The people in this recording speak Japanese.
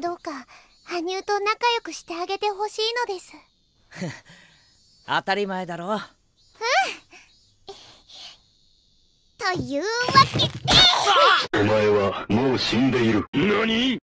どうか羽生と仲良くしてあげてほしいのです 当たり前だろうんというわけでお前はもう死んでいる何